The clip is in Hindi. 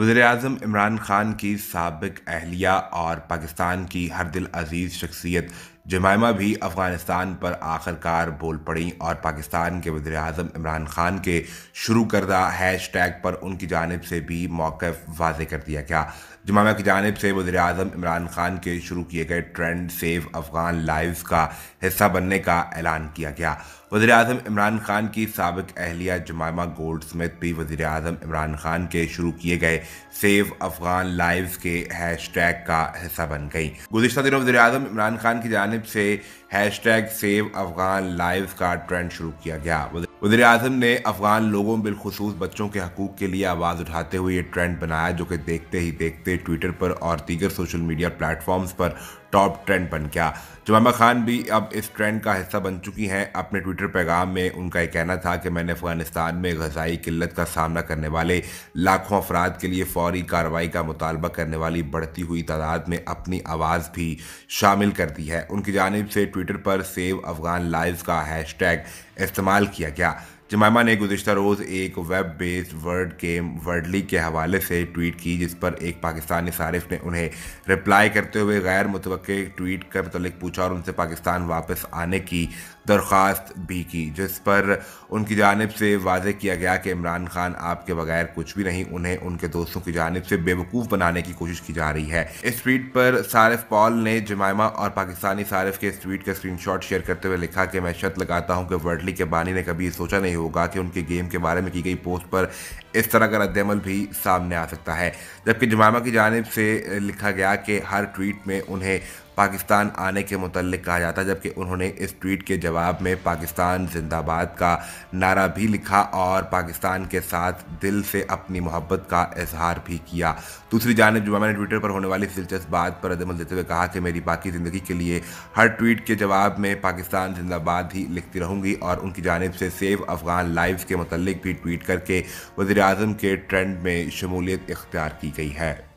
वज़र अजम इमरान खान की सबक अहलिया और पाकिस्तान की हर दिल अजीज़ शख्सियत जमायमा भी अफगानिस्तान पर आखिरकार बोल पड़ी और पाकिस्तान के वजे अजम इमरान खान के शुरू करदा हैश टैग पर उनकी जानब से भी मौक़ वाज कर दिया गया जमायमा की जानब से वजर अजम इमरान खान के शुरू किए गए ट्रेंड सेव अफगान लाइव का हिस्सा बनने का ऐलान किया गया वजे अजम इमरान खान की सबक अहलिया जमामा गोल्ड स्मिथ भी वजे अजम इमरान खान के शुरू किए गए सेव अफगान लाइव के हैश टैग का हिस्सा बन गई गुजशत दिनों वजी अजम इमरान खान की जान जानब से hashtag save Afghan live का ट्रेंड शुरू किया गया वजी अजम ने अफगान लोगों बिलखसूस बच्चों के हकूक़ के लिए आवाज़ उठाते हुए ये ट्रेंड बनाया जो कि देखते ही देखते ट्विटर पर और दीगर सोशल मीडिया प्लेटफॉर्म्स पर टॉप ट्रेंड बन गया जमामा खान भी अब इस ट्रेंड का हिस्सा बन चुकी हैं अपने ट्विटर पैगाम में उनका यह कहना था कि मैंने अफगानिस्तान में गजाई किल्लत का सामना करने वाले लाखों अफराद के लिए फौरी कार्रवाई का मुतालबा करने वाली बढ़ती हुई तादाद में अपनी आवाज़ भी शामिल कर दी है उनकी जानब से ट्विटर पर सेव अफगान लाइव का हैश टैग इस्तेमाल किया गया जमायमा ने गुजशत रोज़ एक web based word game Wordle के हवाले से ट्वीट की जिस पर एक पाकिस्तानी सारिफ ने उन्हें रिप्लाई करते हुए गैर मुतव ट्वीट के मतलब पूछा और उनसे पाकिस्तान वापस आने की दरख्वास्त भी की जिस पर उनकी जानब से वाज किया गया कि इमरान खान आपके बगैर कुछ भी नहीं उन्हें उनके दोस्तों की जानब से बेवकूफ़ बनाने की कोशिश की जा रही है इस ट्वीट पर सारिफ पॉल ने जमायमा और पाकिस्तानी सारिफ के इस ट्वीट का शॉट शेयर करते हुए लिखा कि मैं शत लगाता हूँ कि वर्डली के बानी ने कभी सोचा नहीं होगा कि उनके गेम के बारे में की गई पोस्ट पर इस तरह का रद्दमल भी सामने आ सकता है जबकि जमामा की जानब से लिखा गया कि हर ट्वीट में उन्हें पाकिस्तान आने के मतलब कहा जाता है जबकि उन्होंने इस ट्वीट के जवाब में पाकिस्तान जिंदाबाद का नारा भी लिखा और पाकिस्तान के साथ दिल से अपनी मोहब्बत का इजहार भी किया दूसरी जानब जुमा ने ट्विटर पर होने वाली इस दिलचस्प बात पर रद्दमल देते हुए कहा कि मेरी बाकी ज़िंदगी के लिए हर ट्वीट के जवाब में पाकिस्तान जिंदाबाद ही लिखती रहूँगी और उनकी जानब से सेव अफगान लाइव के मतलब भी ट्वीट करके वजी आज़म के ट्रेंड में शमूलियत इख्तियार की गई है